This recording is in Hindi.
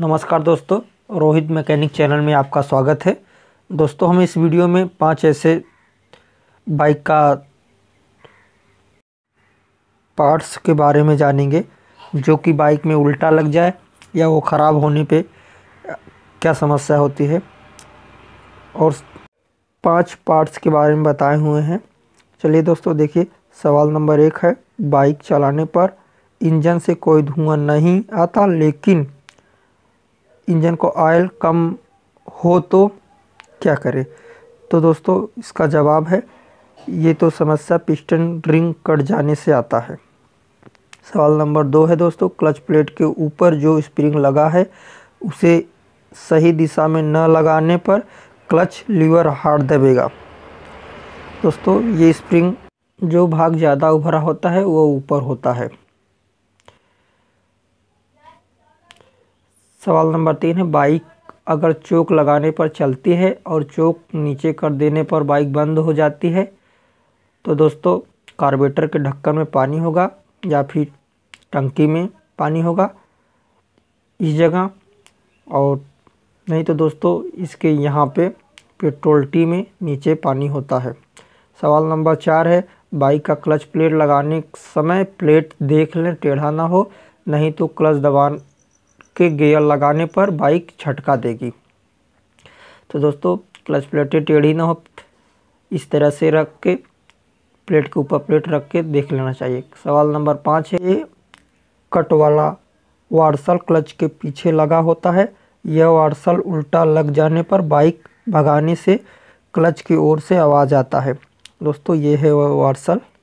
नमस्कार दोस्तों रोहित मैकेनिक चैनल में आपका स्वागत है दोस्तों हम इस वीडियो में पांच ऐसे बाइक का पार्ट्स के बारे में जानेंगे जो कि बाइक में उल्टा लग जाए या वो ख़राब होने पे क्या समस्या होती है और पांच पार्ट्स के बारे में बताए हुए हैं चलिए दोस्तों देखिए सवाल नंबर एक है बाइक चलाने पर इंजन से कोई धुआं नहीं आता लेकिन इंजन को ऑयल कम हो तो क्या करें तो दोस्तों इसका जवाब है ये तो समस्या पिस्टन रिंग कट जाने से आता है सवाल नंबर दो है दोस्तों क्लच प्लेट के ऊपर जो स्प्रिंग लगा है उसे सही दिशा में न लगाने पर क्लच लीवर हार्ड दबेगा दोस्तों ये स्प्रिंग जो भाग ज़्यादा उभरा होता है वो ऊपर होता है सवाल नंबर तीन है बाइक अगर चोक लगाने पर चलती है और चोक नीचे कर देने पर बाइक बंद हो जाती है तो दोस्तों कार्बोरेटर के ढक्कन में पानी होगा या फिर टंकी में पानी होगा इस जगह और नहीं तो दोस्तों इसके यहाँ पे पेट्रोल टी में नीचे पानी होता है सवाल नंबर चार है बाइक का क्लच प्लेट लगाने समय प्लेट देख लें टेढ़ा ना हो नहीं तो क्लच दबा के गेयर लगाने पर बाइक झटका देगी तो दोस्तों क्लच प्लेटें टेढ़ी ना हो इस तरह से रख के प्लेट के ऊपर प्लेट रख के देख लेना चाहिए सवाल नंबर पाँच है ये कट वाला वार्सल क्लच के पीछे लगा होता है यह वार्सल उल्टा लग जाने पर बाइक भगाने से क्लच की ओर से आवाज़ आता है दोस्तों ये है वार्सल